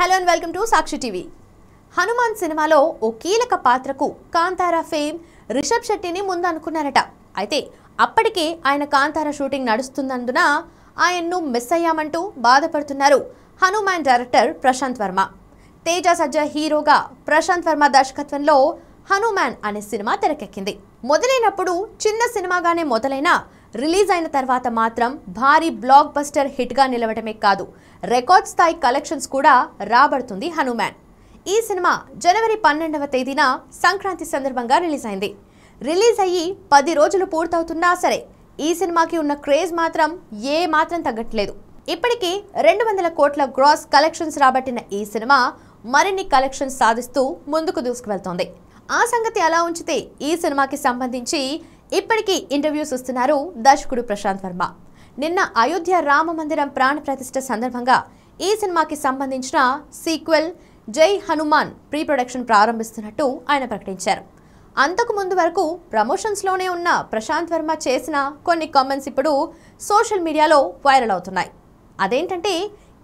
hello and welcome to Sakshi TV Hanuman సినిమాలో ఓ కీలక పాత్రకు కాంతారా ఫేమ్ రిషబ్ శెట్టిని ముందు అనుకున్నారట అయితే అప్పటికే ఆయన కాంతారా షూటింగ్ నడుస్తున్నందున ఆయన్ను మిస్ అయ్యామంటూ బాధపడుతున్నారు హనుమాన్ డైరెక్టర్ ప్రశాంత్ వర్మ తేజ సజ్జ హీరోగా ప్రశాంత్ వర్మ దర్శకత్వంలో హనుమాన్ అనే సినిమా తెరకెక్కింది మొదలైనప్పుడు చిన్న సినిమాగానే మొదలైన రిలీజ్ అయిన తర్వాత మాత్రం భారీ బ్లాక్ బస్టర్ హిట్గా నిలవడమే కాదు రికార్డ్ స్థాయి కలెక్షన్స్ కూడా రాబడుతుంది హనుమాన్ ఈ సినిమా జనవరి పన్నెండవ తేదీన సంక్రాంతి సందర్భంగా రిలీజ్ అయింది రిలీజ్ అయ్యి పది రోజులు పూర్తవుతున్నా సరే ఈ సినిమాకి ఉన్న క్రేజ్ మాత్రం ఏ మాత్రం తగ్గట్లేదు ఇప్పటికీ రెండు వందల కోట్ల గ్రాస్ కలెక్షన్స్ రాబట్టిన ఈ సినిమా మరిన్ని కలెక్షన్స్ సాధిస్తూ ముందుకు దూసుకువెళ్తోంది ఆ సంగతి అలా ఉంచితే ఈ సినిమాకి సంబంధించి ఇప్పటికీ ఇంటర్వ్యూస్ ఇస్తున్నారు దర్శకుడు ప్రశాంత్ వర్మ నిన్న అయోధ్య రామ మందిరం ప్రాణ ప్రతిష్ట సందర్భంగా ఈ సినిమాకి సంబంధించిన సీక్వెల్ జై హనుమాన్ ప్రీ ప్రొడక్షన్ ప్రారంభిస్తున్నట్టు ఆయన ప్రకటించారు అంతకు ముందు వరకు ప్రమోషన్స్లోనే ఉన్న ప్రశాంత్ వర్మ చేసిన కొన్ని కామెంట్స్ ఇప్పుడు సోషల్ మీడియాలో వైరల్ అవుతున్నాయి అదేంటంటే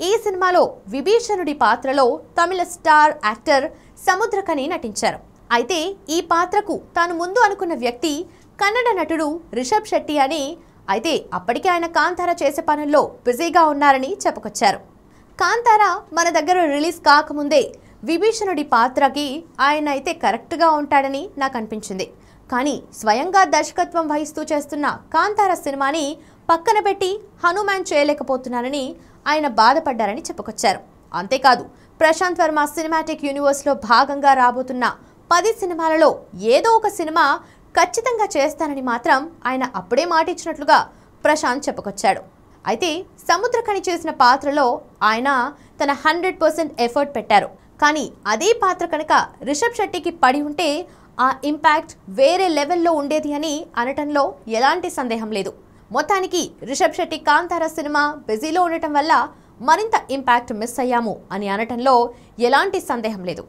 ఈ సినిమాలో విభీషణుడి పాత్రలో తమిళ స్టార్ యాక్టర్ సముద్రకని నటించారు అయితే ఈ పాత్రకు తాను ముందు అనుకున్న వ్యక్తి కన్నడ నటుడు రిషబ్ శెట్టి అని అయితే అప్పటికే ఆయన కాంతార చేసే పనుల్లో బిజీగా ఉన్నారని చెప్పుకొచ్చారు కాంతార మన దగ్గర రిలీజ్ కాకముందే విభీషణుడి పాత్రకి ఆయన అయితే కరెక్ట్గా ఉంటాడని నాకు అనిపించింది కానీ స్వయంగా దర్శకత్వం వహిస్తూ చేస్తున్న కాంతార సినిమాని పక్కన పెట్టి హనుమాన్ చేయలేకపోతున్నారని ఆయన బాధపడ్డారని చెప్పుకొచ్చారు అంతేకాదు ప్రశాంత్ వర్మ సినిమాటిక్ యూనివర్స్లో భాగంగా రాబోతున్న పది సినిమాలలో ఏదో ఒక సినిమా ఖచ్చితంగా చేస్తానని మాత్రం ఆయన అప్పుడే మాట ఇచ్చినట్లుగా ప్రశాంత్ చెప్పుకొచ్చాడు అయితే సముద్రఖని చేసిన పాత్రలో ఆయన తన హండ్రెడ్ పర్సెంట్ ఎఫర్ట్ పెట్టారు కానీ అదే పాత్ర కనుక రిషబ్ శెట్టికి పడి ఉంటే ఆ ఇంపాక్ట్ వేరే లెవెల్లో ఉండేది అని అనటంలో ఎలాంటి సందేహం లేదు మొత్తానికి రిషబ్ శెట్టి కాంతార సినిమా బిజీలో ఉండటం వల్ల మరింత ఇంపాక్ట్ మిస్ అయ్యాము అని అనటంలో ఎలాంటి సందేహం లేదు